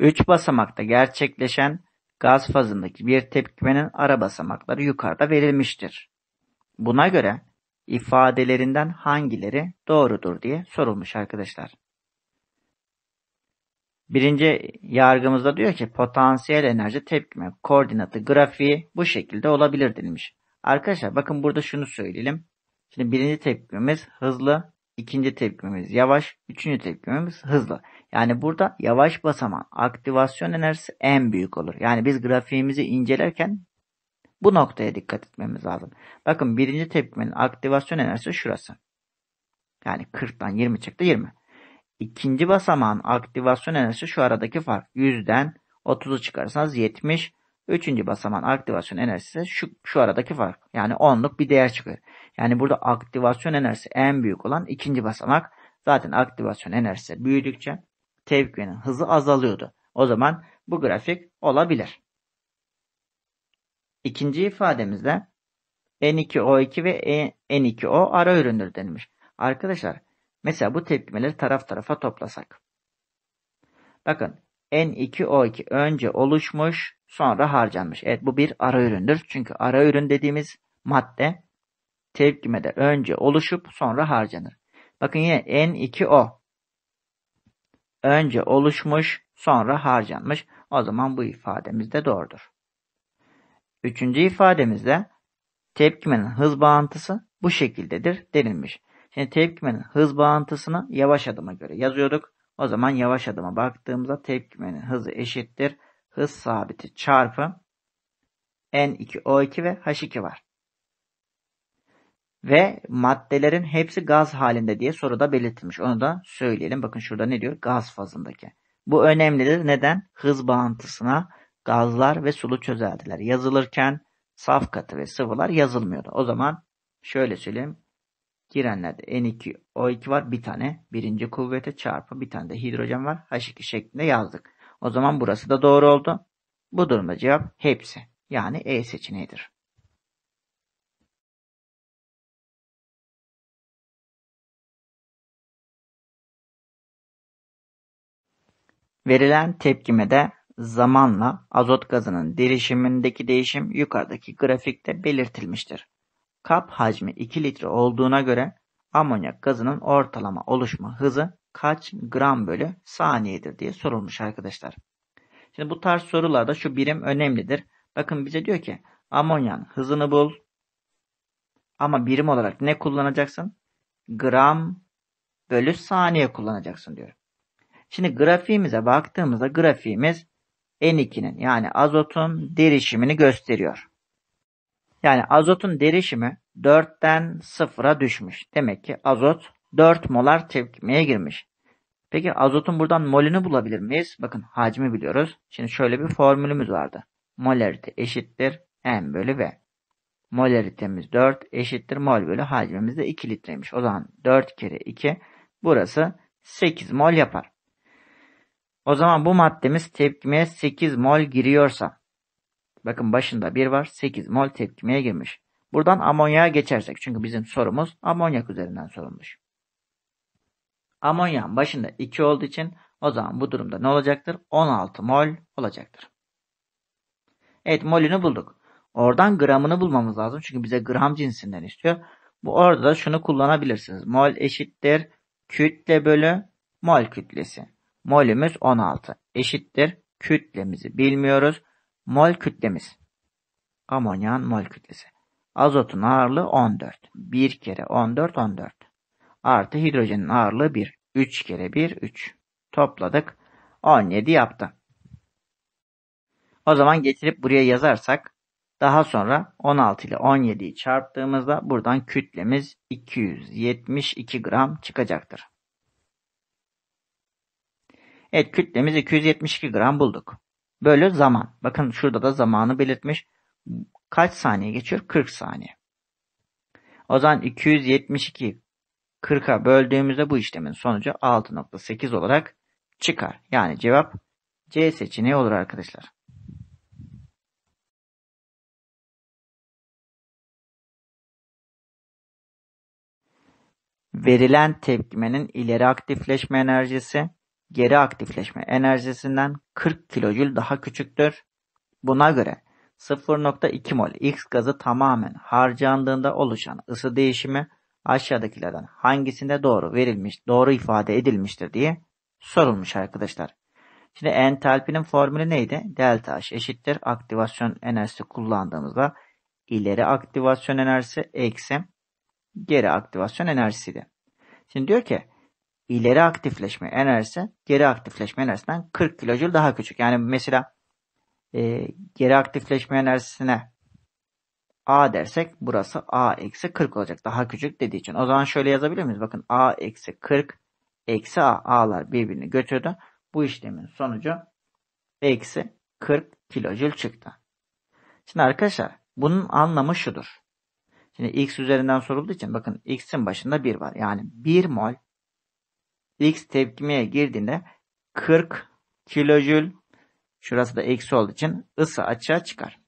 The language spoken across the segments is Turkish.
Üç basamakta gerçekleşen gaz fazındaki bir tepkimenin ara basamakları yukarıda verilmiştir. Buna göre ifadelerinden hangileri doğrudur diye sorulmuş arkadaşlar. Birinci yargımızda diyor ki potansiyel enerji tepkime koordinatı grafiği bu şekilde olabilir denilmiş. Arkadaşlar bakın burada şunu söyleyelim. Şimdi birinci tepkimemiz hızlı, ikinci tepkimemiz yavaş, üçüncü tepkimemiz hızlı. Yani burada yavaş basaman aktivasyon enerjisi en büyük olur. Yani biz grafiğimizi incelerken bu noktaya dikkat etmemiz lazım. Bakın birinci tepkimenin aktivasyon enerjisi şurası. Yani 40'tan 20 çıktı 20. İkinci basamağın aktivasyon enerjisi şu aradaki fark. 100'den 30'u çıkarsanız 70. Üçüncü basamağın aktivasyon enerjisi şu, şu aradaki fark. Yani 10'luk bir değer çıkıyor. Yani burada aktivasyon enerjisi en büyük olan ikinci basamak. Zaten aktivasyon enerjisi büyüdükçe tevkinin hızı azalıyordu. O zaman bu grafik olabilir. İkinci ifademizde N2O2 ve N2O ara üründür denilmiş. Arkadaşlar mesela bu tepkimeleri taraf tarafa toplasak. Bakın N2O2 önce oluşmuş sonra harcanmış. Evet bu bir ara üründür. Çünkü ara ürün dediğimiz madde tepkimede önce oluşup sonra harcanır. Bakın yine N2O Önce oluşmuş, sonra harcanmış. O zaman bu ifademiz de doğrudur. Üçüncü ifademizde tepkimenin hız bağıntısı bu şekildedir denilmiş. Şimdi tepkimenin hız bağıntısını yavaş adıma göre yazıyorduk. O zaman yavaş adıma baktığımızda tepkimenin hızı eşittir. Hız sabiti çarpı N2O2 ve H2 var ve maddelerin hepsi gaz halinde diye soruda belirtilmiş. Onu da söyleyelim. Bakın şurada ne diyor? Gaz fazındaki. Bu önemlidir. Neden? Hız bağıntısına gazlar ve sulu çözeltiler yazılırken saf katı ve sıvılar yazılmıyordu. O zaman şöyle söyleyeyim. Girenlerde N2, O2 var. Bir tane birinci kuvvete çarpı bir tane de hidrojen var. H2 şeklinde yazdık. O zaman burası da doğru oldu. Bu durumda cevap hepsi. Yani E seçeneğidir. Verilen tepkimede zamanla azot gazının derişimindeki değişim yukarıdaki grafikte belirtilmiştir. Kap hacmi 2 litre olduğuna göre amonyak gazının ortalama oluşma hızı kaç gram bölü saniyedir diye sorulmuş arkadaşlar. Şimdi bu tarz sorularda şu birim önemlidir. Bakın bize diyor ki amonyan hızını bul. Ama birim olarak ne kullanacaksın? Gram bölü saniye kullanacaksın diyor. Şimdi grafiğimize baktığımızda grafiğimiz N2'nin yani azotun derişimini gösteriyor. Yani azotun derişimi 4'ten 0'a düşmüş. Demek ki azot 4 molar tepkimeye girmiş. Peki azotun buradan molünü bulabilir miyiz? Bakın hacmi biliyoruz. Şimdi şöyle bir formülümüz vardı. Molarite eşittir M bölü V. Molaritemiz 4 eşittir mol bölü hacmimiz de 2 litreymiş. O zaman 4 kere 2 burası 8 mol yapar. O zaman bu maddemiz tepkimeye 8 mol giriyorsa bakın başında 1 var 8 mol tepkimeye girmiş. Buradan amonyağa geçersek çünkü bizim sorumuz amonyak üzerinden sorulmuş. Amonyağın başında 2 olduğu için o zaman bu durumda ne olacaktır? 16 mol olacaktır. Evet molünü bulduk. Oradan gramını bulmamız lazım. Çünkü bize gram cinsinden istiyor. Bu orada da şunu kullanabilirsiniz. Mol eşittir kütle bölü mol kütlesi molümüz 16 eşittir kütlemizi bilmiyoruz. Mol kütlemiz. Amonyan mol kütlesi. Azotun ağırlığı 14. 1 kere 14 14. Artı hidrojenin ağırlığı 1. 3 kere 1 3. Topladık. 17 yaptı. O zaman getirip buraya yazarsak daha sonra 16 ile 17'yi çarptığımızda buradan kütlemiz 272 gram çıkacaktır. Evet kütlemiz 272 gram bulduk. Böyle zaman. Bakın şurada da zamanı belirtmiş. Kaç saniye geçiyor? 40 saniye. O zaman 272 40'a böldüğümüzde bu işlemin sonucu 6.8 olarak çıkar. Yani cevap C seçeneği olur arkadaşlar. Verilen tepkimenin ileri aktifleşme enerjisi geri aktifleşme enerjisinden 40 kilojül daha küçüktür. Buna göre 0.2 mol X gazı tamamen harcandığında oluşan ısı değişimi aşağıdakilerden hangisinde doğru verilmiş, doğru ifade edilmiştir diye sorulmuş arkadaşlar. Şimdi entalpinin formülü neydi? Delta H eşittir aktivasyon enerjisi kullandığımızda ileri aktivasyon enerjisi eksi geri aktivasyon enerjisiydi. Şimdi diyor ki ileri aktifleşme enerjisi geri aktifleşme enerjisinden 40 kilojül daha küçük. Yani mesela e, geri aktifleşme enerjisine A dersek burası A eksi 40 olacak. Daha küçük dediği için. O zaman şöyle yazabilir miyiz? Bakın A eksi 40 eksi A. A'lar birbirini götürdü. Bu işlemin sonucu eksi 40 kilojül çıktı. Şimdi arkadaşlar bunun anlamı şudur. Şimdi x üzerinden sorulduğu için bakın x'in başında 1 var. Yani 1 mol X tepkimeye girdiğinde 40 kilojül şurası da eksi olduğu için ısı açığa çıkar.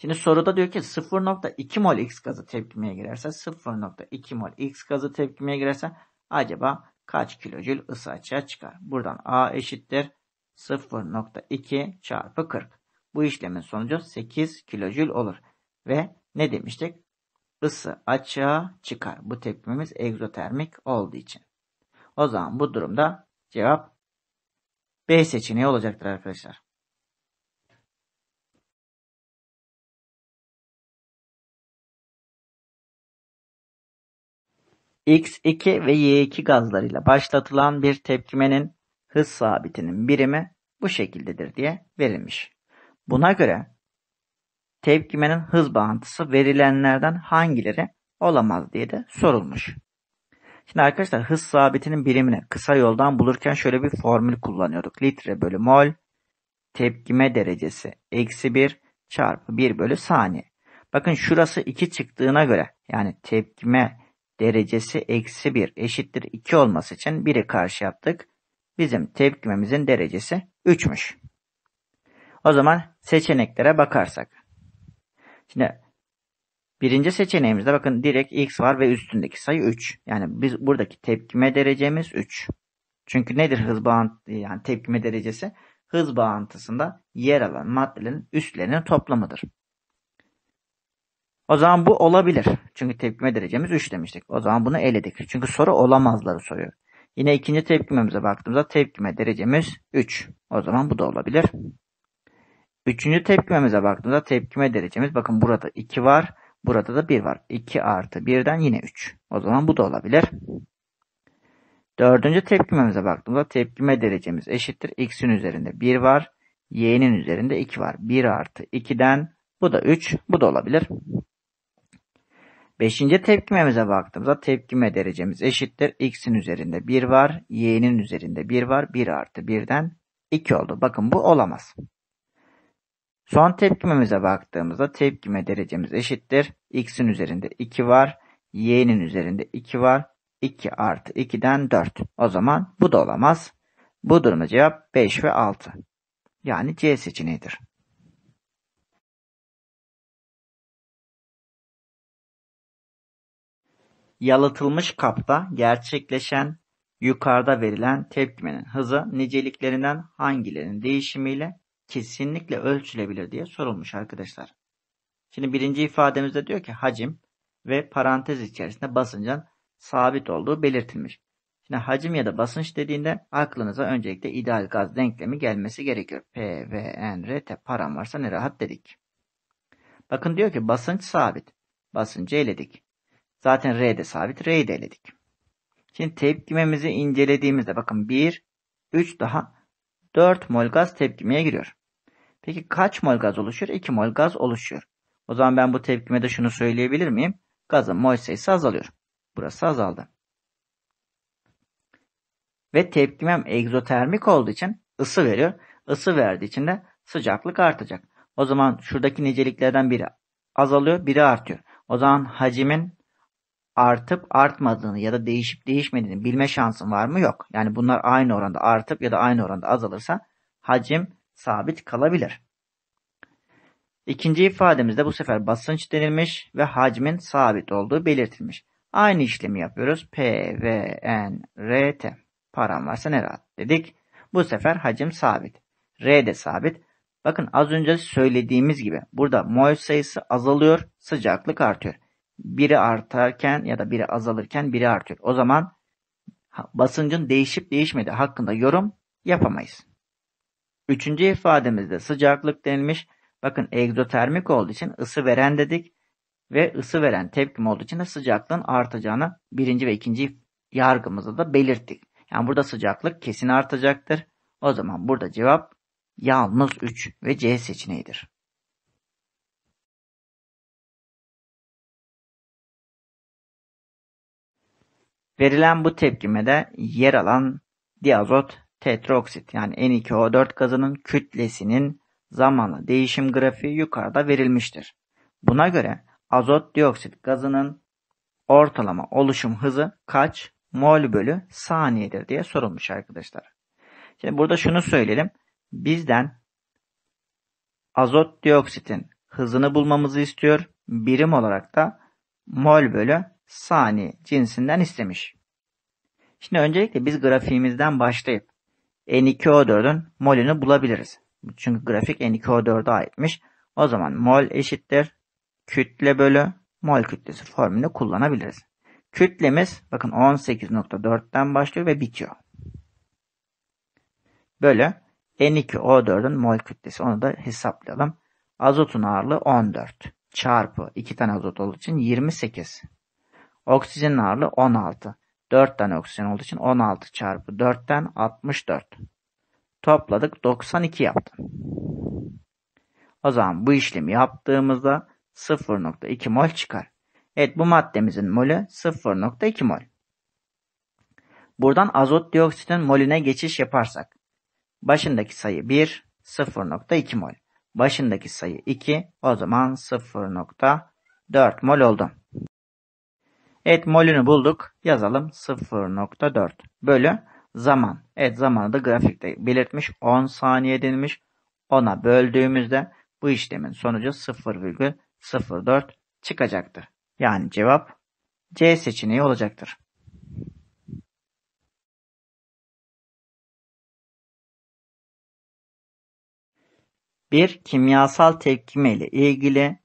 Şimdi soruda diyor ki 0.2 mol X gazı tepkimeye girerse 0.2 mol X gazı tepkimeye girerse acaba kaç kilojül ısı açığa çıkar? Buradan A eşittir 0.2 çarpı 40. Bu işlemin sonucu 8 kilojül olur. Ve ne demiştik? ısı açığa çıkar. Bu tepkimemiz egzotermik olduğu için. O zaman bu durumda cevap B seçeneği olacaktır arkadaşlar. X2 ve Y2 gazlarıyla başlatılan bir tepkimenin hız sabitinin birimi bu şekildedir diye verilmiş. Buna göre tepkimenin hız bağıntısı verilenlerden hangileri olamaz diye de sorulmuş. Şimdi arkadaşlar hız sabitinin birimini kısa yoldan bulurken şöyle bir formül kullanıyorduk. Litre bölü mol tepkime derecesi eksi 1 çarpı 1 bölü saniye. Bakın şurası 2 çıktığına göre yani tepkime derecesi eksi 1 eşittir 2 olması için 1'i karşı yaptık. Bizim tepkimemizin derecesi 3'müş. O zaman seçeneklere bakarsak Şimdi birinci seçeneğimizde bakın direkt x var ve üstündeki sayı 3. Yani biz buradaki tepkime derecemiz 3. Çünkü nedir hız bağıntı yani tepkime derecesi? Hız bağıntısında yer alan maddelerin üstlerinin toplamıdır. O zaman bu olabilir. Çünkü tepkime derecemiz 3 demiştik. O zaman bunu eledik. Çünkü soru olamazları soruyor. Yine ikinci tepkimemize baktığımızda tepkime derecemiz 3. O zaman bu da olabilir. Üçüncü tepkimemize baktığımızda tepkime derecemiz bakın burada 2 var. Burada da 1 var. 2 artı 1'den yine 3. O zaman bu da olabilir. Dördüncü tepkimemize baktığımızda tepkime derecemiz eşittir. X'in üzerinde 1 var. Y'nin üzerinde 2 var. 1 artı 2'den bu da 3. Bu da olabilir. Beşinci tepkimemize baktığımızda tepkime derecemiz eşittir. X'in üzerinde 1 var. Y'nin üzerinde 1 var. 1 artı 1'den 2 oldu. Bakın bu olamaz. Son tepkimemize baktığımızda tepkime derecemiz eşittir. X'in üzerinde 2 var. Y'nin üzerinde 2 var. 2 artı 2'den 4. O zaman bu da olamaz. Bu durumda cevap 5 ve 6. Yani C seçeneğidir. Yalıtılmış kapta gerçekleşen yukarıda verilen tepkimenin hızı niceliklerinden hangilerinin değişimiyle kesinlikle ölçülebilir diye sorulmuş arkadaşlar. Şimdi birinci ifademizde diyor ki hacim ve parantez içerisinde basıncın sabit olduğu belirtilmiş. Şimdi hacim ya da basınç dediğinde aklınıza öncelikle ideal gaz denklemi gelmesi gerekiyor. P, V, N, R, T param varsa ne rahat dedik. Bakın diyor ki basınç sabit. Basıncı eledik. Zaten R de sabit, R'yi de eledik. Şimdi tepkimemizi incelediğimizde bakın 1, 3 daha 4 mol gaz tepkimeye giriyor. Peki kaç mol gaz oluşur? 2 mol gaz oluşuyor. O zaman ben bu tepkime de şunu söyleyebilir miyim? Gazın mol sayısı azalıyor. Burası azaldı. Ve tepkimem egzotermik olduğu için ısı veriyor. Isı verdiği için de sıcaklık artacak. O zaman şuradaki niceliklerden biri azalıyor, biri artıyor. O zaman hacimin artıp artmadığını ya da değişip değişmediğini bilme şansın var mı? Yok. Yani bunlar aynı oranda artıp ya da aynı oranda azalırsa hacim sabit kalabilir. İkinci ifademizde bu sefer basınç denilmiş ve hacmin sabit olduğu belirtilmiş. Aynı işlemi yapıyoruz. P, V, N, R, T. Param varsa ne rahat dedik. Bu sefer hacim sabit. R de sabit. Bakın az önce söylediğimiz gibi burada mol sayısı azalıyor, sıcaklık artıyor. Biri artarken ya da biri azalırken biri artıyor. O zaman basıncın değişip değişmediği hakkında yorum yapamayız. Üçüncü ifademizde sıcaklık denilmiş. Bakın egzotermik olduğu için ısı veren dedik. Ve ısı veren tepkim olduğu için de sıcaklığın artacağını birinci ve ikinci yargımızı da belirttik. Yani burada sıcaklık kesin artacaktır. O zaman burada cevap yalnız 3 ve C seçeneğidir. Verilen bu tepkimede yer alan diazot Tetroksit yani N2O4 gazının kütlesinin zamanla değişim grafiği yukarıda verilmiştir. Buna göre azot dioksit gazının ortalama oluşum hızı kaç mol bölü saniyedir diye sorulmuş arkadaşlar. Şimdi burada şunu söyleyelim. Bizden azot dioksitin hızını bulmamızı istiyor. Birim olarak da mol bölü saniye cinsinden istemiş. Şimdi öncelikle biz grafiğimizden başlayıp N2O4'ün molünü bulabiliriz. Çünkü grafik N2O4'e aitmiş. O zaman mol eşittir. Kütle bölü mol kütlesi formülünü kullanabiliriz. Kütlemiz bakın 18.4'ten başlıyor ve bitiyor. Bölü N2O4'ün mol kütlesi. Onu da hesaplayalım. Azotun ağırlığı 14 çarpı 2 tane azot olduğu için 28. Oksijenin ağırlığı 16. 4 tane oksijen olduğu için 16 çarpı 4'ten 64. Topladık 92 yaptı. O zaman bu işlemi yaptığımızda 0.2 mol çıkar. Evet bu maddemizin molü 0.2 mol. Buradan azot dioksitin molüne geçiş yaparsak başındaki sayı 1 0.2 mol. Başındaki sayı 2 o zaman 0.4 mol oldu. Evet molünü bulduk. Yazalım 0.4 bölü zaman. Evet zamanı da grafikte belirtmiş. 10 saniye denilmiş. 10'a böldüğümüzde bu işlemin sonucu 0,04 çıkacaktır. Yani cevap C seçeneği olacaktır. Bir kimyasal tepkime ile ilgili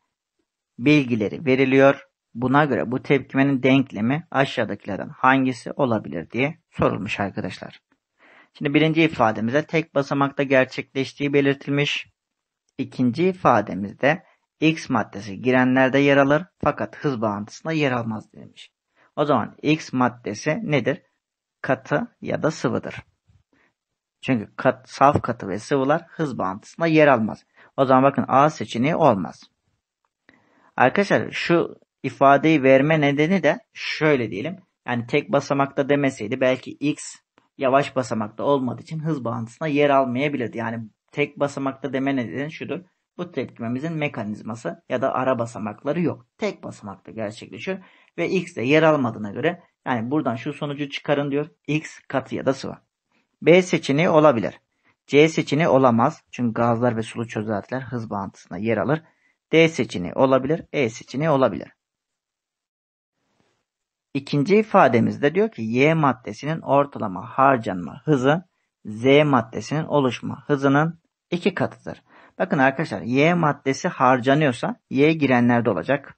bilgileri veriliyor Buna göre bu tepkimenin denklemi aşağıdakilerden hangisi olabilir diye sorulmuş arkadaşlar. Şimdi birinci ifademize tek basamakta gerçekleştiği belirtilmiş. İkinci ifademizde X maddesi girenlerde yer alır fakat hız bağıntısında yer almaz demiş. O zaman X maddesi nedir? Katı ya da sıvıdır. Çünkü kat, saf katı ve sıvılar hız bağıntısında yer almaz. O zaman bakın A seçeneği olmaz. Arkadaşlar şu ifadeyi verme nedeni de şöyle diyelim. Yani tek basamakta demeseydi belki x yavaş basamakta olmadığı için hız bağıntısına yer almayabilirdi. Yani tek basamakta deme nedeni şudur. Bu tepkimemizin mekanizması ya da ara basamakları yok. Tek basamakta gerçekleşiyor ve x de yer almadığına göre yani buradan şu sonucu çıkarın diyor. x katı ya da sıvı. B seçeneği olabilir. C seçeneği olamaz. Çünkü gazlar ve sulu çözeltiler hız bağıntısına yer alır. D seçeneği olabilir. E seçeneği olabilir. İkinci ifademizde diyor ki Y maddesinin ortalama harcanma hızı Z maddesinin oluşma hızının iki katıdır. Bakın arkadaşlar Y maddesi harcanıyorsa Y girenlerde olacak.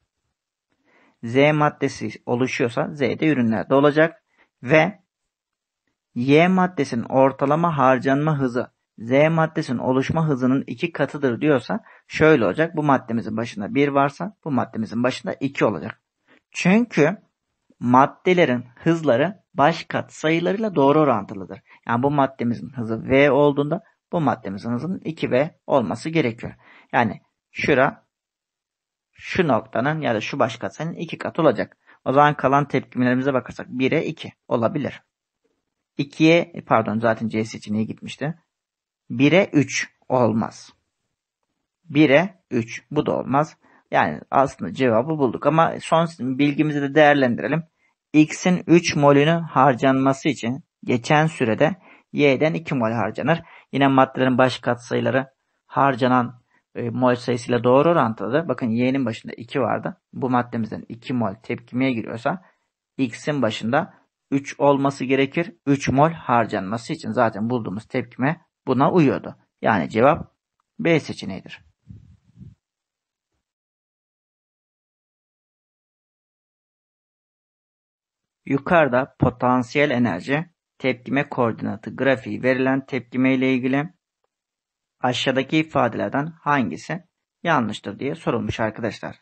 Z maddesi oluşuyorsa Z'de ürünlerde olacak. Ve Y maddesinin ortalama harcanma hızı Z maddesinin oluşma hızının iki katıdır diyorsa şöyle olacak. Bu maddemizin başında 1 varsa bu maddemizin başında 2 olacak. Çünkü maddelerin hızları baş katsayılarıyla doğru orantılıdır. Yani bu maddemizin hızı v olduğunda bu maddemizin hızının 2v olması gerekiyor. Yani şura şu noktanın ya da şu baş katsayının 2 kat olacak. O zaman kalan tepkimelerimize bakarsak 1'e 2 olabilir. 2'ye e, pardon zaten C seçeneği gitmişti. 1'e 3 olmaz. 1'e 3 bu da olmaz. Yani aslında cevabı bulduk ama son bilgimizi de değerlendirelim. X'in 3 molünü harcanması için geçen sürede Y'den 2 mol harcanır. Yine maddelerin baş katsayıları harcanan e, mol sayısıyla doğru orantılıdır. Bakın Y'nin başında 2 vardı. Bu maddemizden 2 mol tepkimeye giriyorsa X'in başında 3 olması gerekir. 3 mol harcanması için zaten bulduğumuz tepkime buna uyuyordu. Yani cevap B seçeneğidir. Yukarıda potansiyel enerji tepkime koordinatı grafiği verilen tepkime ile ilgili aşağıdaki ifadelerden hangisi yanlıştır diye sorulmuş arkadaşlar.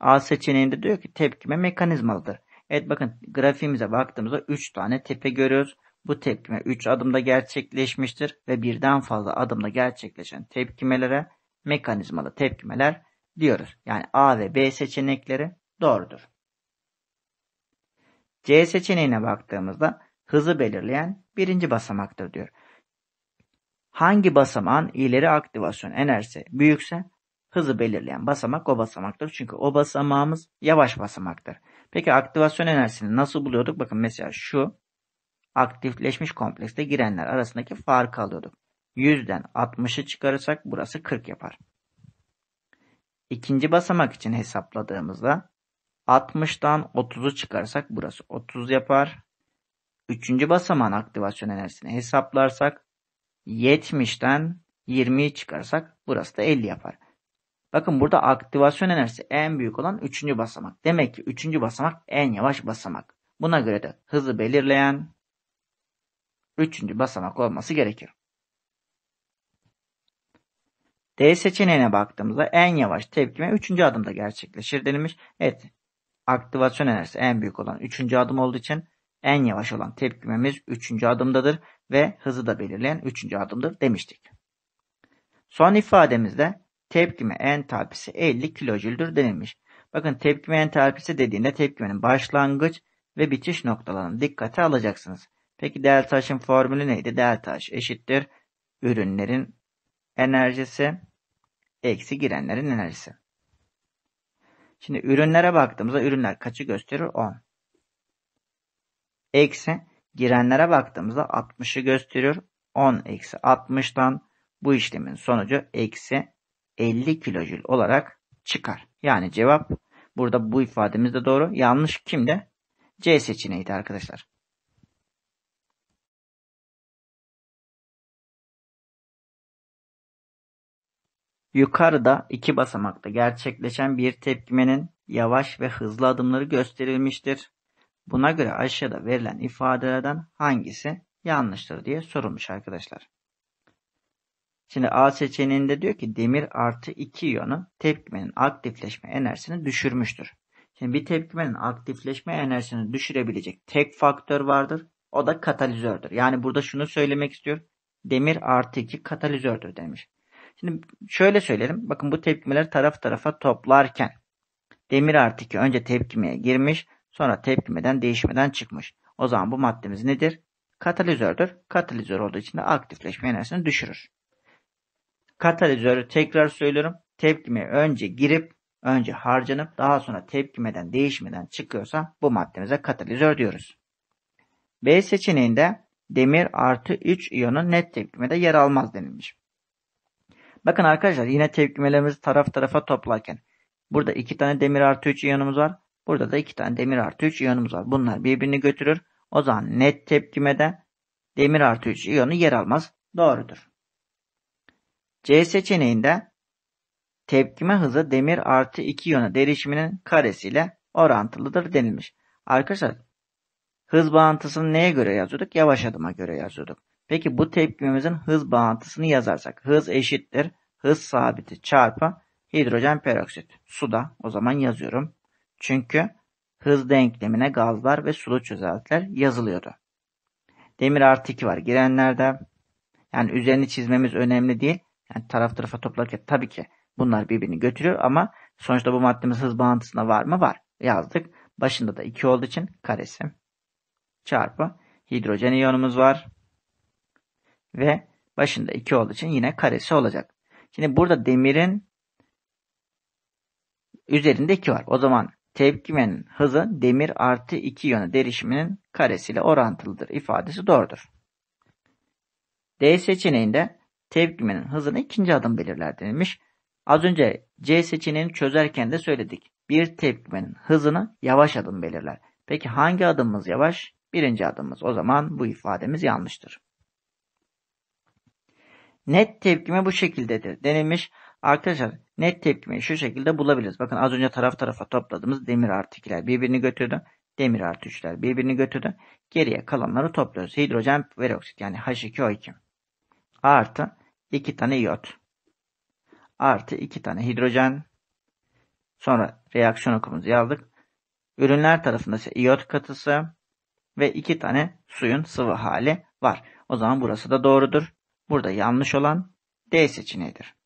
A seçeneğinde diyor ki tepkime mekanizmalıdır. Evet bakın grafiğimize baktığımızda 3 tane tepe görüyoruz. Bu tepkime 3 adımda gerçekleşmiştir ve birden fazla adımda gerçekleşen tepkimelere mekanizmalı tepkimeler diyoruz. Yani A ve B seçenekleri doğrudur. C seçeneğine baktığımızda hızı belirleyen birinci basamaktır diyor. Hangi basamağın ileri aktivasyon enerjisi büyükse hızı belirleyen basamak o basamaktır. Çünkü o basamağımız yavaş basamaktır. Peki aktivasyon enerjisini nasıl buluyorduk? Bakın mesela şu aktifleşmiş komplekste girenler arasındaki farkı alıyorduk. 100'den 60'ı çıkarırsak burası 40 yapar. İkinci basamak için hesapladığımızda 60'tan 30'u çıkarsak burası 30 yapar. Üçüncü basamağın aktivasyon enerjisini hesaplarsak 70'ten 20'yi çıkarsak burası da 50 yapar. Bakın burada aktivasyon enerjisi en büyük olan üçüncü basamak. Demek ki üçüncü basamak en yavaş basamak. Buna göre de hızı belirleyen üçüncü basamak olması gerekir. D seçeneğine baktığımızda en yavaş tepkime üçüncü adımda gerçekleşir denilmiş. Evet aktivasyon enerjisi en büyük olan üçüncü adım olduğu için en yavaş olan tepkimemiz üçüncü adımdadır ve hızı da belirleyen üçüncü adımdır demiştik. Son ifademizde tepkime entalpisi 50 kilojüldür denilmiş. Bakın tepkime entalpisi dediğinde tepkimenin başlangıç ve bitiş noktalarını dikkate alacaksınız. Peki delta H'ın formülü neydi? Delta H eşittir ürünlerin enerjisi eksi girenlerin enerjisi. Şimdi ürünlere baktığımızda ürünler kaçı gösterir? 10. Eksi girenlere baktığımızda 60'ı gösteriyor. 10 eksi 60'tan bu işlemin sonucu eksi 50 kilojül olarak çıkar. Yani cevap burada bu ifademiz de doğru. Yanlış kimde? C seçeneğiydi arkadaşlar. Yukarıda iki basamakta gerçekleşen bir tepkimenin yavaş ve hızlı adımları gösterilmiştir. Buna göre aşağıda verilen ifadelerden hangisi yanlıştır diye sorulmuş arkadaşlar. Şimdi A seçeneğinde diyor ki demir artı 2 iyonu tepkimenin aktifleşme enerjisini düşürmüştür. Şimdi bir tepkimenin aktifleşme enerjisini düşürebilecek tek faktör vardır. O da katalizördür. Yani burada şunu söylemek istiyor. Demir artı 2 katalizördür demiş. Şimdi şöyle söyleyelim. Bakın bu tepkimeleri taraf tarafa toplarken demir artı önce tepkimeye girmiş sonra tepkimeden değişmeden çıkmış. O zaman bu maddemiz nedir? Katalizördür. Katalizör olduğu için de aktifleşme enerjisini düşürür. Katalizörü tekrar söylüyorum. Tepkime önce girip önce harcanıp daha sonra tepkimeden değişmeden çıkıyorsa bu maddemize katalizör diyoruz. B seçeneğinde demir artı 3 iyonun net tepkimede yer almaz denilmiş. Bakın arkadaşlar yine tepkimelerimizi taraf tarafa toplarken burada iki tane demir artı 3 iyonumuz var. Burada da iki tane demir artı 3 iyonumuz var. Bunlar birbirini götürür. O zaman net tepkimede demir artı 3 iyonu yer almaz. Doğrudur. C seçeneğinde tepkime hızı demir artı 2 iyonu derişiminin karesiyle orantılıdır denilmiş. Arkadaşlar hız bağıntısını neye göre yazıyorduk? Yavaş adıma göre yazıyorduk. Peki bu tepkimemizin hız bağıntısını yazarsak. Hız eşittir. Hız sabiti çarpı hidrojen peroksit. Suda o zaman yazıyorum. Çünkü hız denklemine gazlar ve sulu çözeltiler yazılıyordu. Demir artı 2 var girenlerde. Yani üzerini çizmemiz önemli değil. Yani taraf tarafa toplarken tabii ki bunlar birbirini götürüyor ama sonuçta bu maddemiz hız bağıntısına var mı? Var. Yazdık. Başında da 2 olduğu için karesi çarpı hidrojen iyonumuz var ve başında 2 olduğu için yine karesi olacak. Şimdi burada demirin üzerinde 2 var. O zaman tepkimenin hızı demir artı 2 yönü derişiminin karesiyle orantılıdır. ifadesi doğrudur. D seçeneğinde tepkimenin hızını ikinci adım belirler denilmiş. Az önce C seçeneğini çözerken de söyledik. Bir tepkimenin hızını yavaş adım belirler. Peki hangi adımımız yavaş? Birinci adımımız. O zaman bu ifademiz yanlıştır. Net tepkime bu şekildedir denilmiş. Arkadaşlar net tepkimeyi şu şekilde bulabiliriz. Bakın az önce taraf tarafa topladığımız demir artı 2'ler birbirini götürdü. Demir artı 3'ler birbirini götürdü. Geriye kalanları topluyoruz. Hidrojen ve oksit yani H2O2 artı 2 tane iot artı 2 tane hidrojen sonra reaksiyon okumuzu yazdık. Ürünler tarafında ise iot katısı ve 2 tane suyun sıvı hali var. O zaman burası da doğrudur. Burada yanlış olan D seçeneğidir.